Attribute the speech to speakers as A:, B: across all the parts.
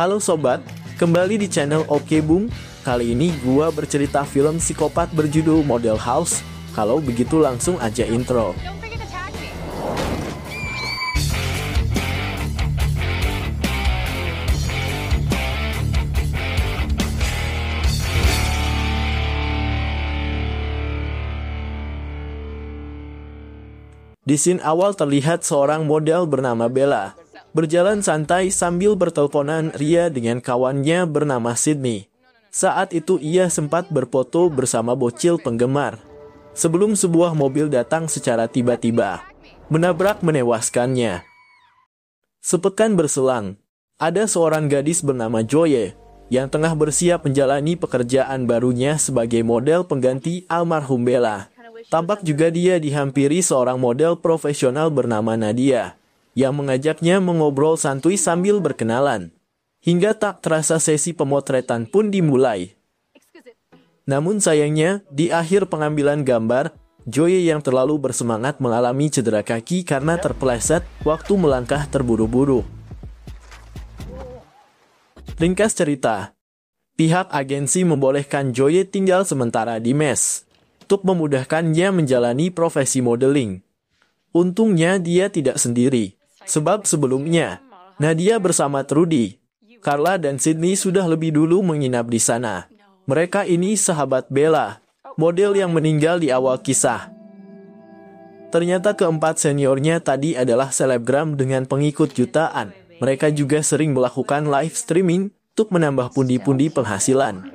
A: Halo sobat, kembali di channel Oke Boom. Kali ini gua bercerita film psikopat berjudul Model House. Kalau begitu langsung aja intro. Di scene awal terlihat seorang model bernama Bella Berjalan santai sambil bertelponan Ria dengan kawannya bernama Sydney. Saat itu ia sempat berfoto bersama bocil penggemar. Sebelum sebuah mobil datang secara tiba-tiba, menabrak menewaskannya. Sepekan berselang, ada seorang gadis bernama Joye yang tengah bersiap menjalani pekerjaan barunya sebagai model pengganti almarhum Bella. Tampak juga dia dihampiri seorang model profesional bernama Nadia yang mengajaknya mengobrol santuy sambil berkenalan. Hingga tak terasa sesi pemotretan pun dimulai. Namun sayangnya, di akhir pengambilan gambar, Joye yang terlalu bersemangat mengalami cedera kaki karena terpeleset waktu melangkah terburu-buru. Ringkas cerita, pihak agensi membolehkan Joye tinggal sementara di mes untuk memudahkannya menjalani profesi modeling. Untungnya dia tidak sendiri. Sebab sebelumnya, Nadia bersama Trudy, Carla dan Sydney sudah lebih dulu menginap di sana. Mereka ini sahabat Bella, model yang meninggal di awal kisah. Ternyata keempat seniornya tadi adalah selebgram dengan pengikut jutaan. Mereka juga sering melakukan live streaming untuk menambah pundi-pundi penghasilan.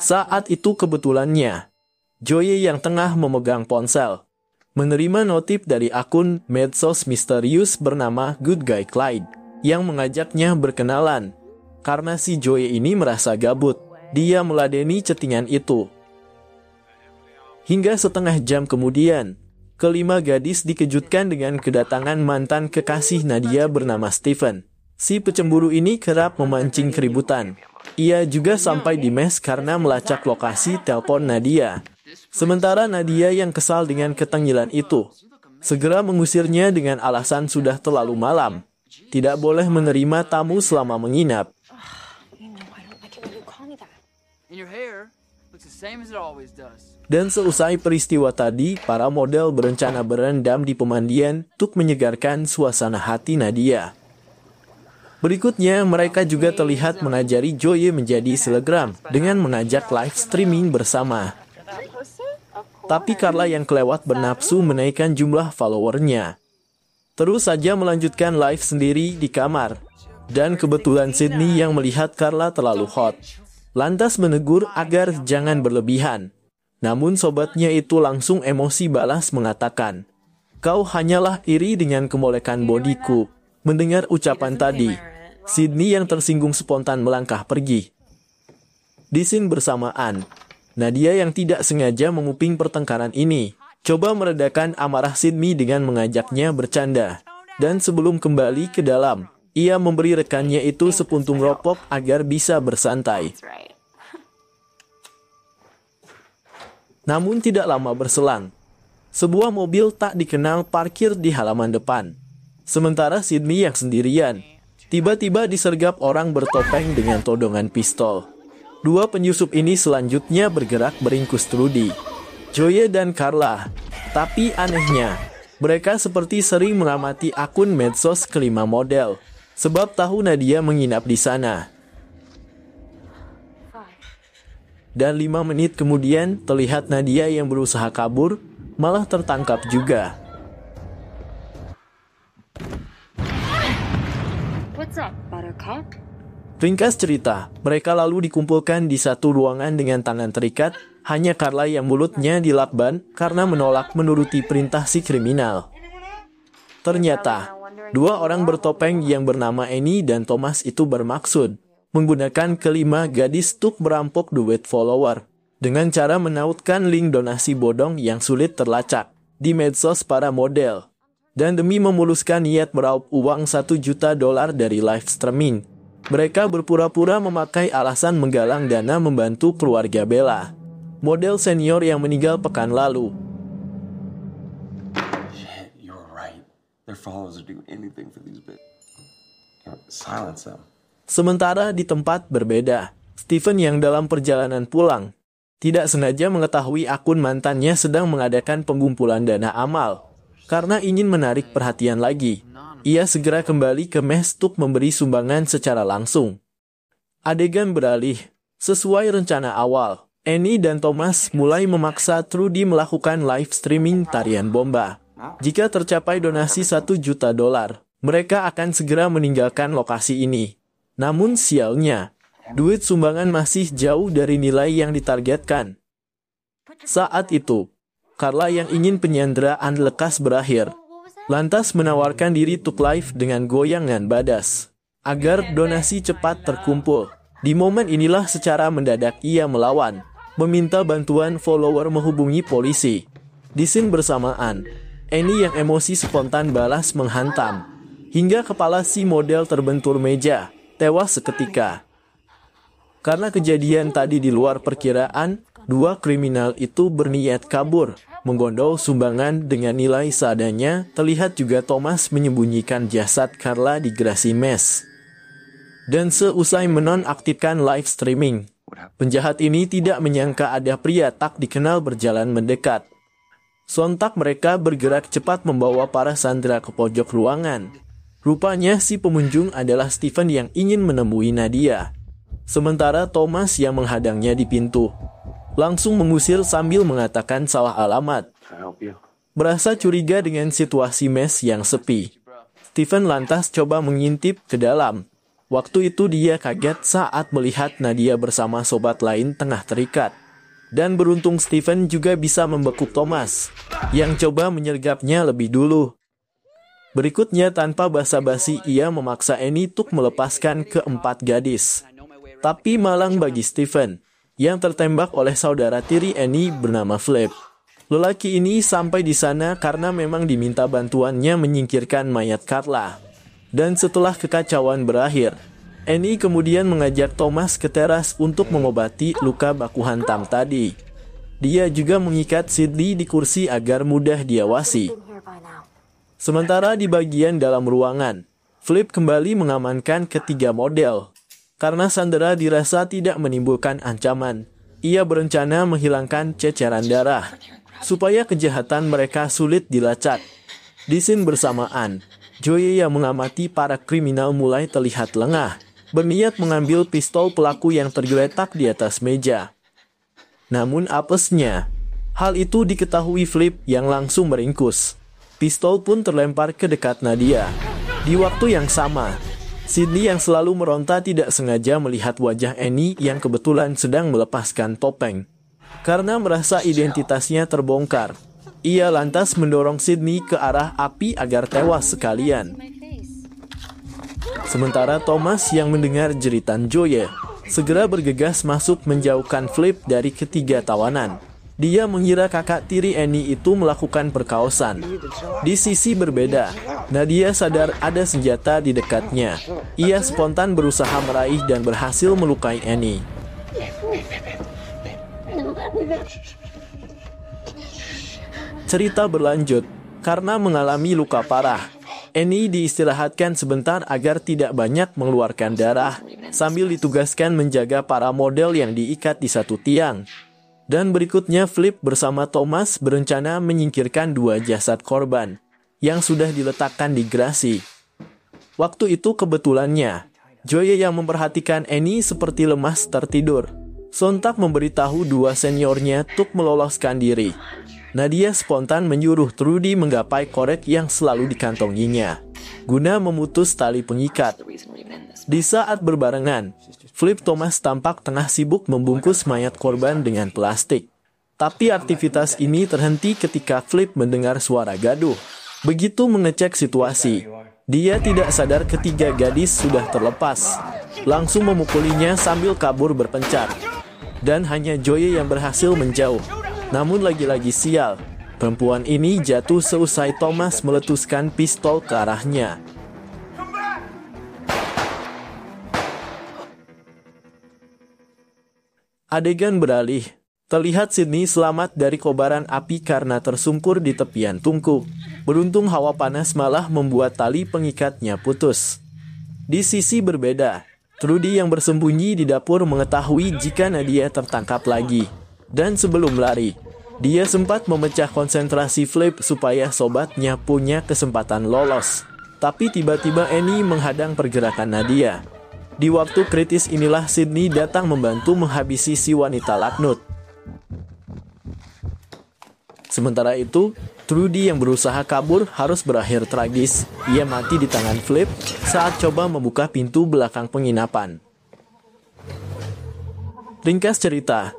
A: Saat itu kebetulannya, Joye yang tengah memegang ponsel, menerima notif dari akun medsos misterius bernama Good Guy Clyde yang mengajaknya berkenalan. Karena si Joy ini merasa gabut, dia meladeni chattingan itu. Hingga setengah jam kemudian, kelima gadis dikejutkan dengan kedatangan mantan kekasih Nadia bernama Stephen. Si pecemburu ini kerap memancing keributan. Ia juga sampai di mes karena melacak lokasi telepon Nadia. Sementara Nadia yang kesal dengan ketenggilan itu, segera mengusirnya dengan alasan sudah terlalu malam. Tidak boleh menerima tamu selama menginap. Dan seusai peristiwa tadi, para model berencana berendam di pemandian untuk menyegarkan suasana hati Nadia. Berikutnya, mereka juga terlihat mengajari Joye menjadi selegram dengan mengajak live streaming bersama tapi Carla yang kelewat bernapsu menaikkan jumlah followernya. Terus saja melanjutkan live sendiri di kamar. Dan kebetulan Sydney yang melihat Carla terlalu hot. Lantas menegur agar jangan berlebihan. Namun sobatnya itu langsung emosi balas mengatakan, Kau hanyalah iri dengan kemolekan bodiku. Mendengar ucapan tadi, Sydney yang tersinggung spontan melangkah pergi. Di scene bersamaan, Nadia yang tidak sengaja menguping pertengkaran ini. Coba meredakan amarah Sidmi dengan mengajaknya bercanda. Dan sebelum kembali ke dalam, ia memberi rekannya itu sepuntung rokok agar bisa bersantai. Namun tidak lama berselang, sebuah mobil tak dikenal parkir di halaman depan. Sementara Sidmi yang sendirian, tiba-tiba disergap orang bertopeng dengan todongan pistol. Dua penyusup ini selanjutnya bergerak meringkus Trudy, Joye dan Carla. Tapi anehnya, mereka seperti sering mengamati akun medsos kelima model, sebab tahu Nadia menginap di sana. Dan lima menit kemudian, terlihat Nadia yang berusaha kabur, malah tertangkap juga. What's up, Buttercup? Ringkas cerita, mereka lalu dikumpulkan di satu ruangan dengan tangan terikat, hanya Carla yang mulutnya dilakban karena menolak menuruti perintah si kriminal. Ternyata, dua orang bertopeng yang bernama Annie dan Thomas itu bermaksud menggunakan kelima gadis untuk merampok duit follower dengan cara menautkan link donasi bodong yang sulit terlacak di medsos para model. Dan demi memuluskan niat meraup uang 1 juta dolar dari live streaming, mereka berpura-pura memakai alasan menggalang dana membantu keluarga Bella, model senior yang meninggal pekan lalu. Sementara di tempat berbeda, Stephen yang dalam perjalanan pulang tidak sengaja mengetahui akun mantannya sedang mengadakan pengumpulan dana amal karena ingin menarik perhatian lagi ia segera kembali ke Mestuk memberi sumbangan secara langsung. Adegan beralih. Sesuai rencana awal, Annie dan Thomas mulai memaksa Trudy melakukan live streaming tarian bomba. Jika tercapai donasi 1 juta dolar, mereka akan segera meninggalkan lokasi ini. Namun sialnya, duit sumbangan masih jauh dari nilai yang ditargetkan. Saat itu, Carla yang ingin penyanderaan lekas berakhir lantas menawarkan diri Tuk Live dengan goyangan badas agar donasi cepat terkumpul. Di momen inilah secara mendadak ia melawan, meminta bantuan follower menghubungi polisi. Di scene bersamaan, Eni yang emosi spontan balas menghantam, hingga kepala si model terbentur meja, tewas seketika. Karena kejadian tadi di luar perkiraan, dua kriminal itu berniat kabur Menggondol sumbangan dengan nilai seadanya, terlihat juga Thomas menyembunyikan jasad Carla di gerasi Mess. Dan seusai menonaktifkan live streaming, penjahat ini tidak menyangka ada pria tak dikenal berjalan mendekat. Sontak mereka bergerak cepat membawa para sandera ke pojok ruangan. Rupanya si pengunjung adalah Stephen yang ingin menemui Nadia. Sementara Thomas yang menghadangnya di pintu langsung mengusir sambil mengatakan salah alamat. Berasa curiga dengan situasi mes yang sepi. Stephen lantas coba mengintip ke dalam. Waktu itu dia kaget saat melihat Nadia bersama sobat lain tengah terikat. Dan beruntung Stephen juga bisa membekuk Thomas, yang coba menyergapnya lebih dulu. Berikutnya tanpa basa-basi ia memaksa Annie untuk melepaskan keempat gadis. Tapi malang bagi Stephen, yang tertembak oleh saudara tiri Annie bernama Flip. Lelaki ini sampai di sana karena memang diminta bantuannya menyingkirkan mayat Carla. Dan setelah kekacauan berakhir, Annie kemudian mengajak Thomas ke teras untuk mengobati luka baku hantam tadi. Dia juga mengikat Sidley di kursi agar mudah diawasi. Sementara di bagian dalam ruangan, Flip kembali mengamankan ketiga model karena Sandera dirasa tidak menimbulkan ancaman. Ia berencana menghilangkan ceceran darah, supaya kejahatan mereka sulit dilacak. Di scene bersamaan, Joye yang mengamati para kriminal mulai terlihat lengah, berniat mengambil pistol pelaku yang tergeletak di atas meja. Namun apesnya, hal itu diketahui Flip yang langsung meringkus. Pistol pun terlempar ke dekat Nadia. Di waktu yang sama, Sydney yang selalu meronta tidak sengaja melihat wajah Annie yang kebetulan sedang melepaskan topeng. Karena merasa identitasnya terbongkar, ia lantas mendorong Sydney ke arah api agar tewas sekalian. Sementara Thomas yang mendengar jeritan Joye, segera bergegas masuk menjauhkan Flip dari ketiga tawanan dia mengira kakak tiri Annie itu melakukan perkaosan. Di sisi berbeda, Nadia sadar ada senjata di dekatnya. Ia spontan berusaha meraih dan berhasil melukai Annie. Cerita berlanjut karena mengalami luka parah. Annie diistirahatkan sebentar agar tidak banyak mengeluarkan darah, sambil ditugaskan menjaga para model yang diikat di satu tiang. Dan berikutnya Flip bersama Thomas berencana menyingkirkan dua jasad korban yang sudah diletakkan di gerasi. Waktu itu kebetulannya, Joye yang memperhatikan Annie seperti lemas tertidur. Sontak memberitahu dua seniornya untuk meloloskan diri. Nadia spontan menyuruh Trudy menggapai korek yang selalu dikantonginya, guna memutus tali pengikat. Di saat berbarengan, Flip Thomas tampak tengah sibuk membungkus mayat korban dengan plastik. Tapi aktivitas ini terhenti ketika Flip mendengar suara gaduh. Begitu mengecek situasi, dia tidak sadar ketiga gadis sudah terlepas. Langsung memukulinya sambil kabur berpencar. Dan hanya Joye yang berhasil menjauh. Namun lagi-lagi sial, perempuan ini jatuh seusai Thomas meletuskan pistol ke arahnya. Adegan beralih. Terlihat Sydney selamat dari kobaran api karena tersungkur di tepian tungku. Beruntung hawa panas malah membuat tali pengikatnya putus. Di sisi berbeda, Trudy yang bersembunyi di dapur mengetahui jika Nadia tertangkap lagi. Dan sebelum lari, dia sempat memecah konsentrasi Flip supaya sobatnya punya kesempatan lolos. Tapi tiba-tiba Annie menghadang pergerakan Nadia. Di waktu kritis inilah Sydney datang membantu menghabisi si wanita laknut. Sementara itu, Trudy yang berusaha kabur harus berakhir tragis. Ia mati di tangan Flip saat coba membuka pintu belakang penginapan. Ringkas cerita,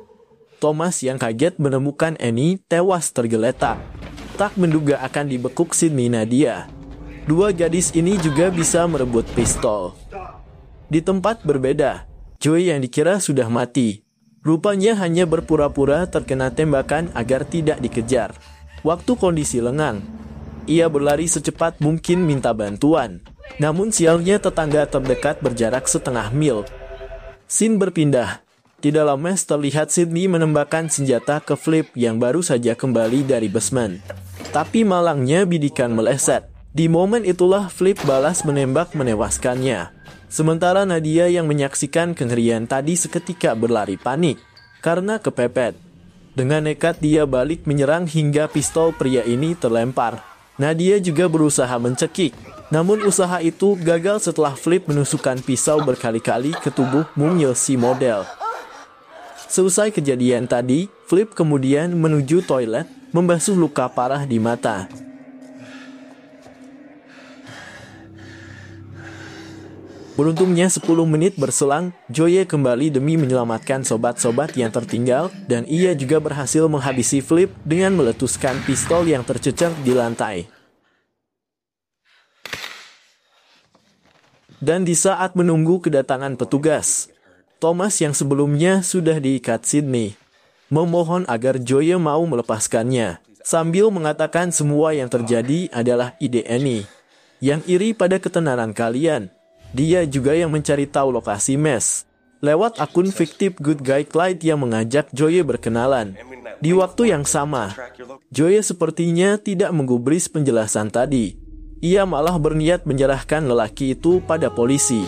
A: Thomas yang kaget menemukan Annie tewas tergeletak. Tak menduga akan dibekuk Sidney Nadia. Dua gadis ini juga bisa merebut pistol di tempat berbeda. Joy yang dikira sudah mati, rupanya hanya berpura-pura terkena tembakan agar tidak dikejar. Waktu kondisi lengang, ia berlari secepat mungkin minta bantuan. Namun sialnya tetangga terdekat berjarak setengah mil. Sin berpindah. Di dalam mes terlihat Sydney menembakkan senjata ke Flip yang baru saja kembali dari basement. Tapi malangnya bidikan meleset. Di momen itulah Flip balas menembak menewaskannya. Sementara Nadia yang menyaksikan kengerian tadi seketika berlari panik karena kepepet. Dengan nekat dia balik menyerang hingga pistol pria ini terlempar. Nadia juga berusaha mencekik, namun usaha itu gagal setelah Flip menusukkan pisau berkali-kali ke tubuh mungil si model. Seusai kejadian tadi, Flip kemudian menuju toilet membasuh luka parah di mata. Beruntungnya 10 menit berselang, Joye kembali demi menyelamatkan sobat-sobat yang tertinggal dan ia juga berhasil menghabisi Flip dengan meletuskan pistol yang tercecer di lantai. Dan di saat menunggu kedatangan petugas, Thomas yang sebelumnya sudah diikat Sydney, memohon agar Joye mau melepaskannya, sambil mengatakan semua yang terjadi adalah ide Annie, yang iri pada ketenaran kalian dia juga yang mencari tahu lokasi mes lewat akun fiktif Good Guy Clyde yang mengajak Joye berkenalan. Di waktu yang sama, Joye sepertinya tidak menggubris penjelasan tadi. Ia malah berniat menyerahkan lelaki itu pada polisi.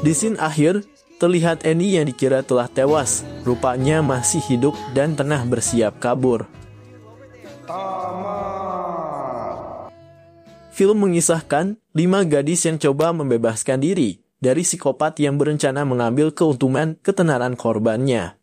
A: Di scene akhir, terlihat Annie yang dikira telah tewas, rupanya masih hidup dan tengah bersiap kabur. Film mengisahkan lima gadis yang coba membebaskan diri dari psikopat yang berencana mengambil keuntungan ketenaran korbannya.